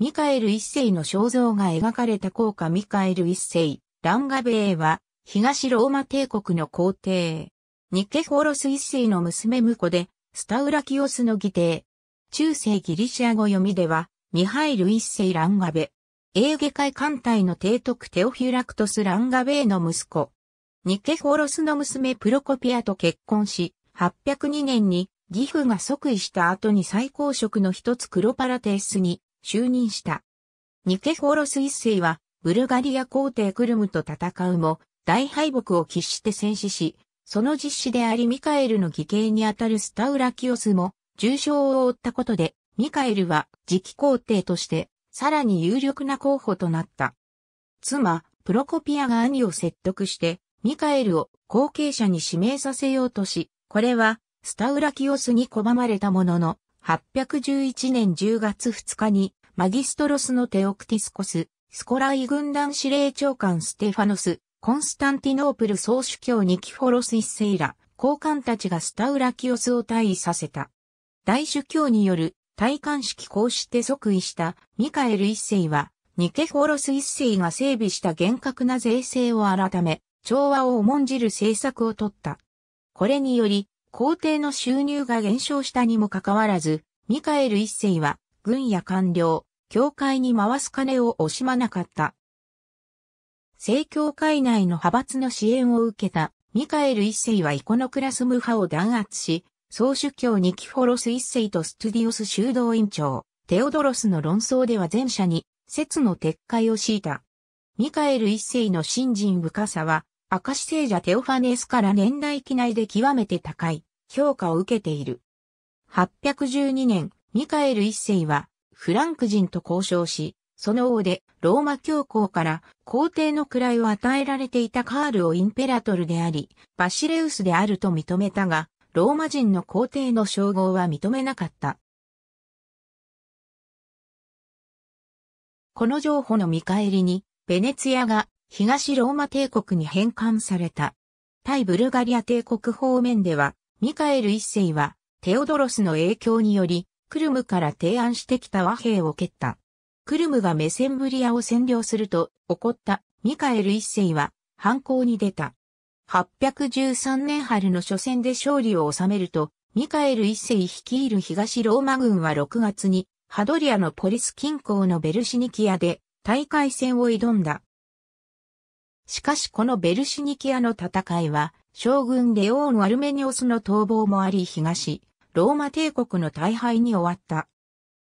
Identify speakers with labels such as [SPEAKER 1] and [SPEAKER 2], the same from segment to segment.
[SPEAKER 1] ミカエル一世の肖像が描かれた効果ミカエル一世、ランガベーは、東ローマ帝国の皇帝。ニケフォロス一世の娘婿で、スタウラキオスの義弟。中世ギリシア語読みでは、ミハイル一世ランガベ。エーゲ海艦隊の提督テオフィラクトス・ランガベーの息子。ニケフォロスの娘プロコピアと結婚し、802年に義父が即位した後に最高職の一つクロパラテスに就任した。ニケフォロス一世は、ブルガリア皇帝クルムと戦うも、大敗北を喫して戦死し、その実施でありミカエルの義兄にあたるスタウラキオスも、重傷を負ったことで、ミカエルは次期皇帝として、さらに有力な候補となった。妻、プロコピアが兄を説得して、ミカエルを後継者に指名させようとし、これは、スタウラキオスに拒まれたものの、811年10月2日に、マギストロスのテオクティスコス、スコライ軍団司令長官ステファノス、コンスタンティノープル総主教ニキフォロス一世ら、高官たちがスタウラキオスを退位させた。大主教による退冠式こうして即位したミカエル一世は、ニケフォロス一世が整備した厳格な税制を改め、調和を重んじる政策を取った。これにより、皇帝の収入が減少したにもかかわらず、ミカエル一世は、軍や官僚、教会に回す金を惜しまなかった。正教会内の派閥の支援を受けたミカエル一世はイコノクラスム派を弾圧し、総主教ニキフォロス一世とストゥディオス修道院長、テオドロスの論争では前者に、説の撤回を強いた。ミカエル一世の信心深さは、明石聖者テオファネスから年代記内で極めて高い評価を受けている。812年、ミカエル一世はフランク人と交渉し、その王でローマ教皇から皇帝の位を与えられていたカールをインペラトルであり、バシレウスであると認めたが、ローマ人の皇帝の称号は認めなかった。この情報の見返りに、ベネツィアが東ローマ帝国に返還された。対ブルガリア帝国方面では、ミカエル一世は、テオドロスの影響により、クルムから提案してきた和平を蹴った。クルムがメセンブリアを占領すると、怒ったミカエル一世は、反抗に出た。813年春の初戦で勝利を収めると、ミカエル一世率いる東ローマ軍は6月に、ハドリアのポリス近郊のベルシニキアで、大会戦を挑んだ。しかしこのベルシニキアの戦いは、将軍レオーン・アルメニオスの逃亡もあり東、ローマ帝国の大敗に終わった。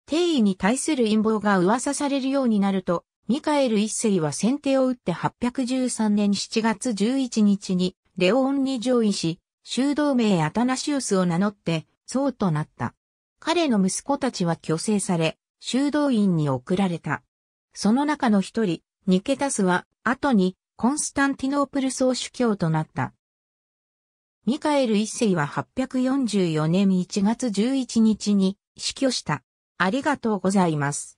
[SPEAKER 1] 帝位に対する陰謀が噂されるようになると、ミカエル一世は先手を打って813年7月11日に、レオーンに上位し、修道名アタナシウスを名乗って、僧となった。彼の息子たちは虚勢され、修道院に送られた。その中の一人、ニケタスは、後に、コンスタンティノープル総主教となった。ミカエル一世は844年1月11日に死去した。ありがとうございます。